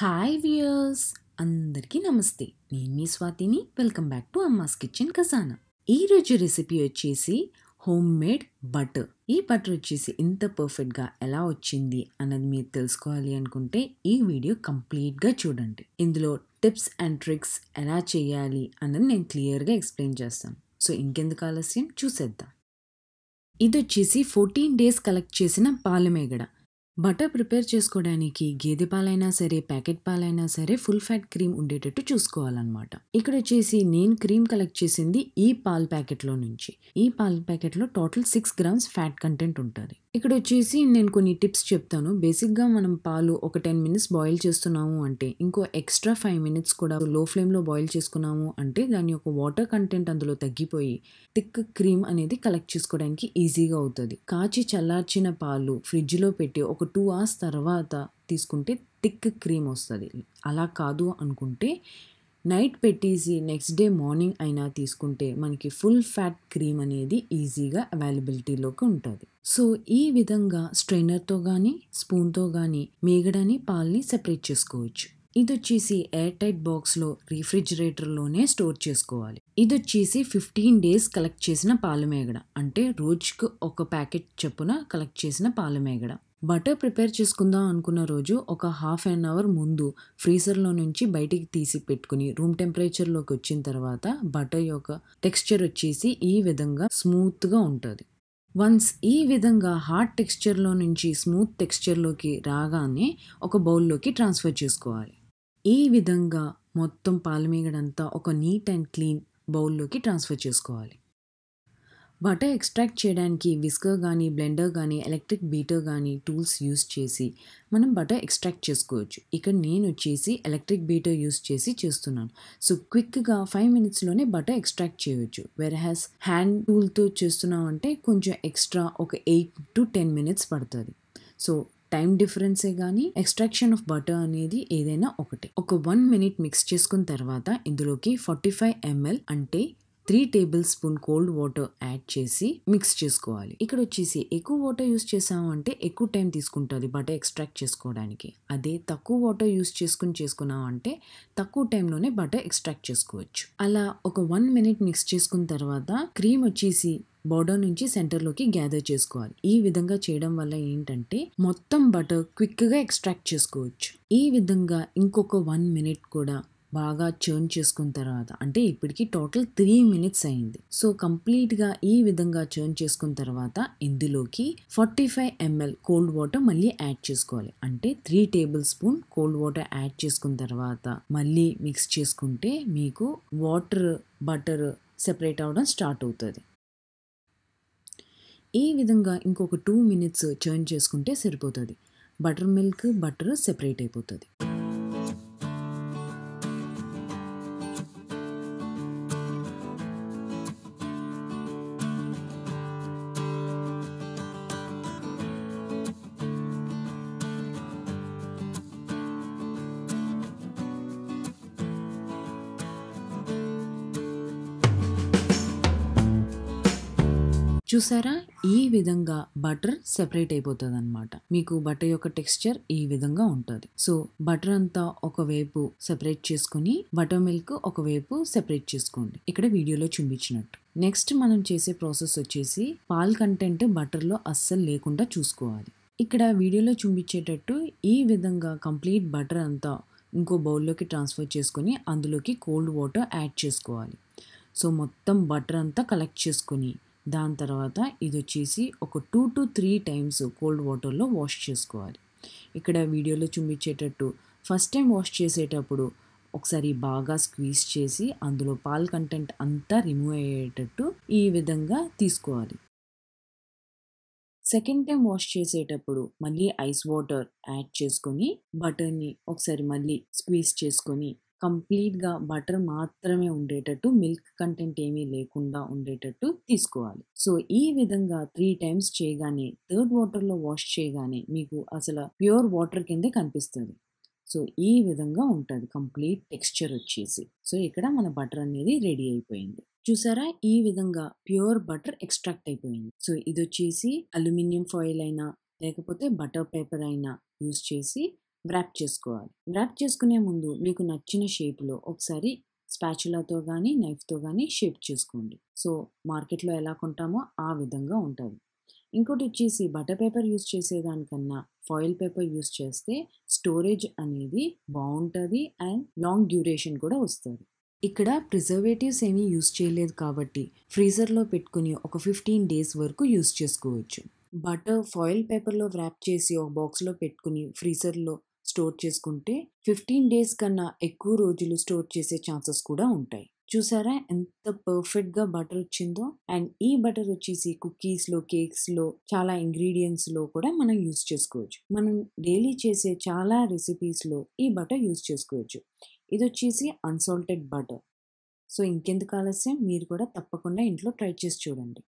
hi views అందరికీ నమస్తే నేను మీ స్వాతిని welcome back to Amma's kitchen Khazana ఈరోజు రెసిపీ వచ్చేసి హోమ్ మేడ్ బటర్ ఈ బటర్ వచ్చేసి ఇంత పర్ఫెక్ట్గా ఎలా వచ్చింది అన్నది మీరు తెలుసుకోవాలి అనుకుంటే ఈ వీడియో కంప్లీట్గా చూడండి ఇందులో టిప్స్ అండ్ ట్రిక్స్ ఎలా చేయాలి అన్నది నేను క్లియర్గా ఎక్స్ప్లెయిన్ చేస్తాను సో ఇంకెందుకు ఆలస్యం చూసేద్దాం ఇది వచ్చేసి ఫోర్టీన్ డేస్ కలెక్ట్ చేసిన పాలమేగడ బటర్ ప్రిపేర్ చేసుకోవడానికి గేదె పాలైనా సరే ప్యాకెట్ పాలైనా సరే ఫుల్ ఫ్యాట్ క్రీమ్ ఉండేటట్టు చూసుకోవాలన్నమాట ఇక్కడ వచ్చేసి నేను క్రీమ్ కలెక్ట్ చేసింది ఈ పాల్ ప్యాకెట్లో నుంచి ఈ పాల్ ప్యాకెట్లో total six grams fat content ఉంటుంది ఇక్కడ వచ్చేసి నేను కొన్ని టిప్స్ చెప్తాను బేసిక్గా మనం పాలు ఒక టెన్ మినిట్స్ బాయిల్ చేస్తున్నాము అంటే ఇంకో ఎక్స్ట్రా ఫైవ్ మినిట్స్ కూడా లో ఫ్లేమ్లో బాయిల్ చేసుకున్నాము అంటే దాని యొక్క వాటర్ కంటెంట్ అందులో తగ్గిపోయి థిక్ క్రీమ్ అనేది కలెక్ట్ చేసుకోవడానికి ఈజీగా అవుతుంది కాచి చల్లార్చిన పాలు ఫ్రిడ్జ్లో పెట్టి ఒక టూ అవర్స్ తర్వాత తీసుకుంటే థిక్ క్రీమ్ వస్తుంది అలా కాదు అనుకుంటే నైట్ పెట్టేసి నెక్స్ట్ డే మార్నింగ్ అయినా తీసుకుంటే మనకి ఫుల్ ఫ్యాట్ క్రీమ్ అనేది ఈజీగా అవైలబిలిటీలోకి ఉంటుంది సో ఈ విధంగా స్ట్రైనర్తో కానీ స్పూన్తో కానీ మేగడని పాల్ని సెపరేట్ చేసుకోవచ్చు ఇది వచ్చేసి ఎయిర్ టైట్ బాక్స్లో రీఫ్రిజిరేటర్లోనే స్టోర్ చేసుకోవాలి ఇది వచ్చేసి ఫిఫ్టీన్ డేస్ కలెక్ట్ చేసిన పాలమేగడ అంటే రోజుకు ఒక ప్యాకెట్ చొప్పున కలెక్ట్ చేసిన పాలమేగడ బటర్ ప్రిపేర్ చేసుకుందాం అనుకున్న రోజు ఒక హాఫ్ అన్ అవర్ ముందు ఫ్రీజర్లో నుంచి బయటికి తీసి పెట్టుకుని రూమ్ టెంపరేచర్లోకి వచ్చిన తర్వాత బటర్ యొక్క టెక్స్చర్ వచ్చేసి ఈ విధంగా స్మూత్గా ఉంటుంది వన్స్ ఈ విధంగా హార్డ్ టెక్స్చర్లో నుంచి స్మూత్ టెక్స్చర్లోకి రాగానే ఒక బౌల్లోకి ట్రాన్స్ఫర్ చేసుకోవాలి ఈ విధంగా మొత్తం పాలమీగడంతా ఒక నీట్ అండ్ క్లీన్ బౌల్లోకి ట్రాన్స్ఫర్ చేసుకోవాలి బటర్ ఎక్స్ట్రాక్ట్ చేయడానికి విస్కర్ కానీ బ్లెండర్ కానీ ఎలక్ట్రిక్ బీటర్ కానీ టూల్స్ యూస్ చేసి మనం బటర్ ఎక్స్ట్రాక్ట్ చేసుకోవచ్చు ఇక్కడ నేను వచ్చేసి ఎలక్ట్రిక్ బీటర్ యూస్ చేసి చేస్తున్నాను సో క్విక్గా ఫైవ్ మినిట్స్లోనే బటర్ ఎక్స్ట్రాక్ట్ చేయవచ్చు వెర్ హ్యాస్ హ్యాండ్ టూల్తో చేస్తున్నాం అంటే కొంచెం ఎక్స్ట్రా ఒక ఎయిట్ టు టెన్ మినిట్స్ పడుతుంది సో టైం డిఫరెన్సే కానీ ఎక్స్ట్రాక్షన్ ఆఫ్ బటర్ అనేది ఏదైనా ఒకటి ఒక వన్ మినిట్ మిక్స్ చేసుకున్న తర్వాత ఇందులోకి ఫార్టీ ఫైవ్ ఎంఎల్ అంటే three tablespoon cold water add చేసి మిక్స్ చేసుకోవాలి ఇక్కడ వచ్చేసి ఎక్కువ వాటర్ యూస్ చేసాము అంటే ఎక్కువ టైం తీసుకుంటుంది బటర్ ఎక్స్ట్రాక్ట్ చేసుకోవడానికి అదే తక్కువ వాటర్ యూస్ చేసుకుని చేసుకున్నాం అంటే తక్కువ టైంలోనే బటర్ ఎక్స్ట్రాక్ట్ చేసుకోవచ్చు అలా ఒక వన్ మినిట్ మిక్స్ చేసుకున్న తర్వాత క్రీమ్ వచ్చేసి బార్డర్ నుంచి సెంటర్లోకి గ్యాదర్ చేసుకోవాలి ఈ విధంగా చేయడం వల్ల ఏంటంటే మొత్తం బటర్ క్విక్గా ఎక్స్ట్రాక్ట్ చేసుకోవచ్చు ఈ విధంగా ఇంకొక వన్ మినిట్ కూడా బాగా చర్న్ చేసుకున్న తర్వాత అంటే ఇప్పటికీ టోటల్ త్రీ మినిట్స్ అయింది సో కంప్లీట్గా ఈ విధంగా చర్న్ చేసుకున్న తర్వాత ఇందులోకి forty five ML cold water మళ్ళీ యాడ్ చేసుకోవాలి అంటే three tablespoon cold water add చేసుకున్న తర్వాత మళ్ళీ మిక్స్ చేసుకుంటే మీకు వాటర్ బటర్ సెపరేట్ అవడం స్టార్ట్ అవుతుంది ఈ విధంగా ఇంకొక టూ మినిట్స్ చర్న్ చేసుకుంటే సరిపోతుంది బటర్ మిల్క్ బటర్ సెపరేట్ అయిపోతుంది చూసారా ఈ విధంగా బటర్ సెపరేట్ అయిపోతుంది అనమాట మీకు బటర్ యొక్క టెక్స్చర్ ఈ విధంగా ఉంటుంది సో బటర్ అంతా ఒకవైపు సెపరేట్ చేసుకుని బటర్ మిల్క్ ఒకవైపు సెపరేట్ చేసుకోండి ఇక్కడ వీడియోలో చూపించినట్టు నెక్స్ట్ మనం చేసే ప్రాసెస్ వచ్చేసి పాల్ కంటెంట్ బటర్లో అస్సలు లేకుండా చూసుకోవాలి ఇక్కడ వీడియోలో చూపించేటట్టు ఈ విధంగా కంప్లీట్ బటర్ అంతా ఇంకో బౌల్లోకి ట్రాన్స్ఫర్ చేసుకొని అందులోకి కోల్డ్ వాటర్ యాడ్ చేసుకోవాలి సో మొత్తం బటర్ అంతా కలెక్ట్ చేసుకొని దాని తర్వాత ఇది వచ్చేసి ఒక two to three times cold వాటర్లో వాష్ చేసుకోవాలి ఇక్కడ వీడియోలో చూపించేటట్టు ఫస్ట్ టైం వాష్ చేసేటప్పుడు ఒకసారి బాగా స్క్వీజ్ చేసి అందులో పాల్ కంటెంట్ అంతా రిమూవ్ అయ్యేటట్టు ఈ విధంగా తీసుకోవాలి సెకండ్ టైం వాష్ చేసేటప్పుడు మళ్ళీ ఐస్ వాటర్ యాడ్ చేసుకొని బటర్ని ఒకసారి మళ్ళీ స్క్వీజ్ చేసుకొని కంప్లీట్గా బటర్ మాత్రమే ఉండేటట్టు మిల్క్ కంటెంట్ ఏమీ లేకుండా ఉండేటట్టు తీసుకోవాలి సో ఈ విధంగా త్రీ టైమ్స్ చేయగానే థర్డ్ వాటర్లో వాష్ చేయగానే మీకు అసలు ప్యూర్ వాటర్ కిందే కనిపిస్తుంది సో ఈ విధంగా ఉంటుంది కంప్లీట్ టెక్స్చర్ వచ్చేసి సో ఇక్కడ మన బటర్ అనేది రెడీ అయిపోయింది చూసారా ఈ విధంగా ప్యూర్ బటర్ ఎక్స్ట్రాక్ట్ అయిపోయింది సో ఇది వచ్చేసి అల్యూమినియం ఫాయిల్ అయినా లేకపోతే బటర్ పేపర్ అయినా యూస్ చేసి వ్రాప్ చేసుకోవాలి వ్రాప్ చేసుకునే ముందు మీకు నచ్చిన షేప్లో ఒకసారి స్పాచులాతో కానీ నైఫ్తో కానీ షేప్ చేసుకోండి సో మార్కెట్లో ఎలా కొంటామో ఆ విధంగా ఉంటుంది ఇంకోటి వచ్చేసి బటర్ పేపర్ యూస్ చేసేదానికన్నా ఫాయిల్ పేపర్ యూస్ చేస్తే స్టోరేజ్ అనేది బాగుంటుంది అండ్ లాంగ్ డ్యూరేషన్ కూడా వస్తుంది ఇక్కడ ప్రిజర్వేటివ్స్ ఏమీ యూస్ చేయలేదు కాబట్టి ఫ్రీజర్లో పెట్టుకుని ఒక ఫిఫ్టీన్ డేస్ వరకు యూస్ చేసుకోవచ్చు బటర్ ఫాయిల్ పేపర్లో వ్రాప్ చేసి ఒక బాక్స్లో పెట్టుకుని ఫ్రీజర్లో స్టోర్ చేసుకుంటే ఫిఫ్టీన్ డేస్ కన్నా ఎక్కువ రోజులు స్టోర్ చేసే ఛాన్సెస్ కూడా ఉంటాయి చూసారా ఎంత పర్ఫెక్ట్గా బటర్ వచ్చిందో అండ్ ఈ బటర్ వచ్చేసి కేక్స్ కేక్స్లో చాలా లో కూడా మనం యూస్ చేసుకోవచ్చు మనం డైలీ చేసే చాలా రెసిపీస్లో ఈ బటర్ యూస్ చేసుకోవచ్చు ఇది వచ్చేసి అన్సాల్టెడ్ బటర్ సో ఇంకెందుకు ఆలస్యం మీరు కూడా తప్పకుండా ఇంట్లో ట్రై చేసి చూడండి